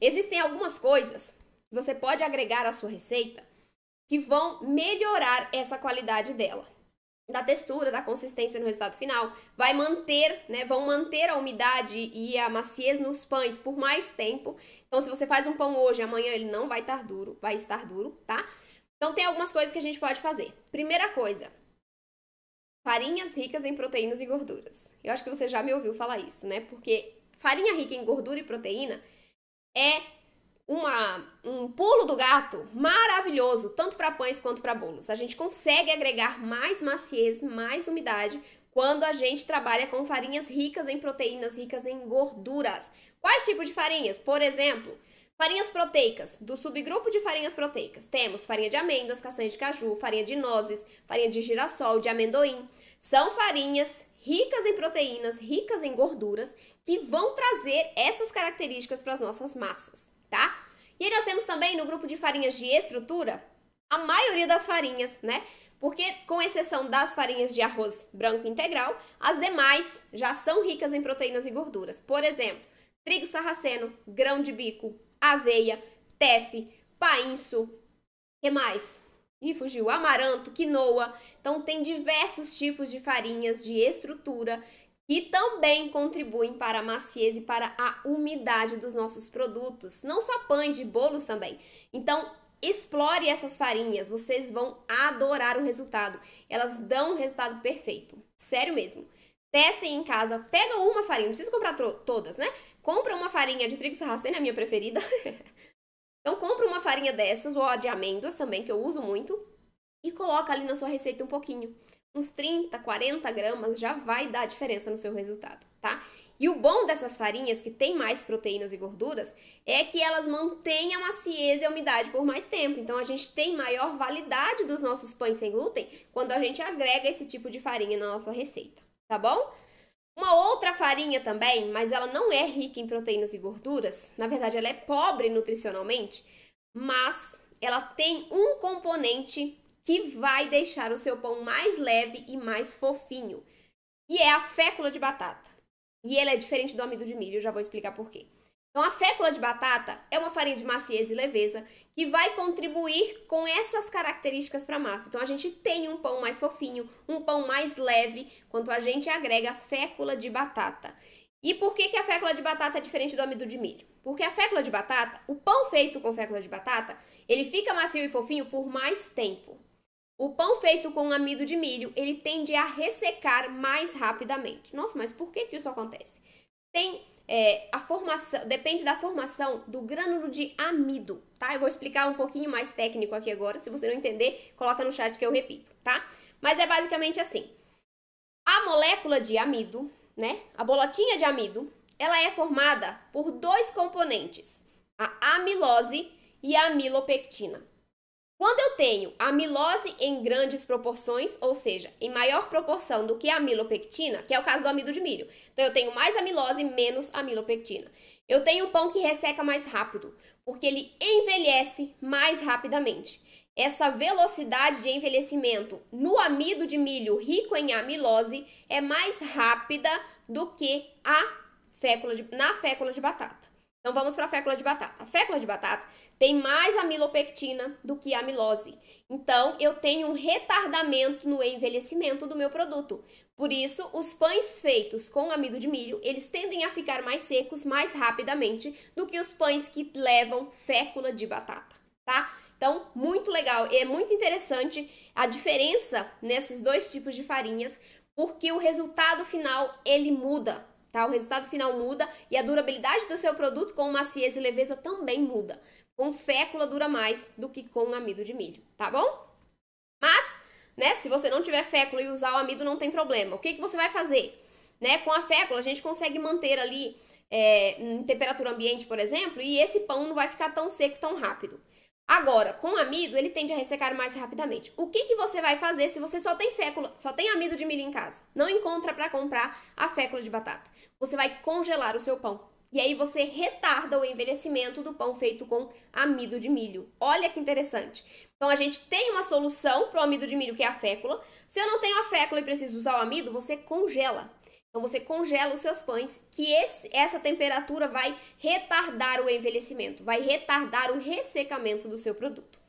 Existem algumas coisas que você pode agregar à sua receita que vão melhorar essa qualidade dela. Da textura, da consistência no resultado final, vai manter, né, vão manter a umidade e a maciez nos pães por mais tempo. Então se você faz um pão hoje, amanhã ele não vai estar duro, vai estar duro, tá? Então tem algumas coisas que a gente pode fazer. Primeira coisa, farinhas ricas em proteínas e gorduras. Eu acho que você já me ouviu falar isso, né? Porque farinha rica em gordura e proteína é uma, um pulo do gato maravilhoso, tanto para pães quanto para bolos. A gente consegue agregar mais maciez, mais umidade quando a gente trabalha com farinhas ricas em proteínas, ricas em gorduras. Quais tipos de farinhas? Por exemplo, farinhas proteicas. Do subgrupo de farinhas proteicas, temos farinha de amêndoas, castanha de caju, farinha de nozes, farinha de girassol, de amendoim. São farinhas ricas em proteínas, ricas em gorduras, que vão trazer essas características para as nossas massas, tá? E aí nós temos também no grupo de farinhas de estrutura, a maioria das farinhas, né? Porque, com exceção das farinhas de arroz branco integral, as demais já são ricas em proteínas e gorduras. Por exemplo, trigo sarraceno, grão de bico, aveia, tefe, painço, que mais? e fugiu amaranto, quinoa. Então tem diversos tipos de farinhas de estrutura que também contribuem para a maciez e para a umidade dos nossos produtos, não só pães de bolos também. Então explore essas farinhas, vocês vão adorar o resultado. Elas dão um resultado perfeito, sério mesmo. Testem em casa, pega uma farinha, não precisa comprar todas, né? Compra uma farinha de trigo sarraceno, é a minha preferida. Então compra uma farinha dessas, ou a de amêndoas também, que eu uso muito, e coloca ali na sua receita um pouquinho. Uns 30, 40 gramas já vai dar diferença no seu resultado, tá? E o bom dessas farinhas, que tem mais proteínas e gorduras, é que elas mantêm a maciez e a umidade por mais tempo. Então a gente tem maior validade dos nossos pães sem glúten quando a gente agrega esse tipo de farinha na nossa receita, tá bom? Uma Outra farinha também, mas ela não é rica em proteínas e gorduras, na verdade ela é pobre nutricionalmente, mas ela tem um componente que vai deixar o seu pão mais leve e mais fofinho. E é a fécula de batata. E ele é diferente do amido de milho, eu já vou explicar por quê. Então, a fécula de batata é uma farinha de maciez e leveza que vai contribuir com essas características para a massa. Então, a gente tem um pão mais fofinho, um pão mais leve, quando a gente agrega fécula de batata. E por que, que a fécula de batata é diferente do amido de milho? Porque a fécula de batata, o pão feito com fécula de batata, ele fica macio e fofinho por mais tempo. O pão feito com amido de milho, ele tende a ressecar mais rapidamente. Nossa, mas por que, que isso acontece? Tem é, a formação, depende da formação do grânulo de amido, tá? Eu vou explicar um pouquinho mais técnico aqui agora, se você não entender, coloca no chat que eu repito, tá? Mas é basicamente assim. A molécula de amido, né? A bolotinha de amido, ela é formada por dois componentes, a amilose e a amilopectina. Quando eu tenho amilose em grandes proporções, ou seja, em maior proporção do que a amilopectina, que é o caso do amido de milho. Então eu tenho mais amilose, menos amilopectina. Eu tenho um pão que resseca mais rápido, porque ele envelhece mais rapidamente. Essa velocidade de envelhecimento no amido de milho rico em amilose é mais rápida do que a fécula de, na fécula de batata. Então vamos para a fécula de batata. A fécula de batata tem mais amilopectina do que amilose. Então, eu tenho um retardamento no envelhecimento do meu produto. Por isso, os pães feitos com amido de milho, eles tendem a ficar mais secos mais rapidamente do que os pães que levam fécula de batata, tá? Então, muito legal, é muito interessante a diferença nesses dois tipos de farinhas, porque o resultado final ele muda, tá? O resultado final muda e a durabilidade do seu produto com maciez e leveza também muda com fécula dura mais do que com amido de milho, tá bom? Mas, né, se você não tiver fécula e usar o amido, não tem problema. O que, que você vai fazer? Né, com a fécula, a gente consegue manter ali é, em temperatura ambiente, por exemplo, e esse pão não vai ficar tão seco tão rápido. Agora, com amido, ele tende a ressecar mais rapidamente. O que, que você vai fazer se você só tem fécula, só tem amido de milho em casa? Não encontra para comprar a fécula de batata. Você vai congelar o seu pão. E aí você retarda o envelhecimento do pão feito com amido de milho. Olha que interessante. Então a gente tem uma solução para o amido de milho, que é a fécula. Se eu não tenho a fécula e preciso usar o amido, você congela. Então você congela os seus pães, que esse, essa temperatura vai retardar o envelhecimento, vai retardar o ressecamento do seu produto.